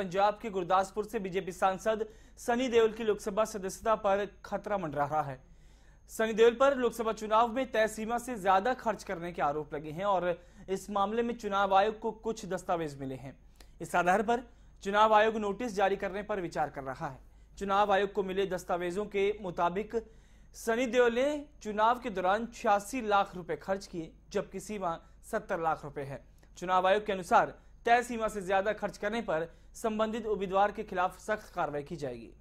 पंजाब के गुरदासपुर से बीजेपी सांसद सनी देओल की लोकसभा सदस्यता पर खतरा मंडरा रहा है सनी देओल पर लोकसभा चुनाव में तय सीमा से ज्यादा खर्च करने के आरोप लगे हैं और इस मामले में चुनाव आयोग को कुछ दस्तावेज मिले हैं इस आधार पर चुनाव आयोग नोटिस जारी करने पर विचार कर रहा है चुनाव आयोग को मिले दस्तावेजों के मुताबिक सनी देओल ने चुनाव के दौरान छियासी लाख रुपए खर्च किए जबकि सीमा सत्तर लाख रुपए है चुनाव आयोग के अनुसार तय सीमा से ज्यादा खर्च करने पर संबंधित उम्मीदवार के खिलाफ सख्त कार्रवाई की जाएगी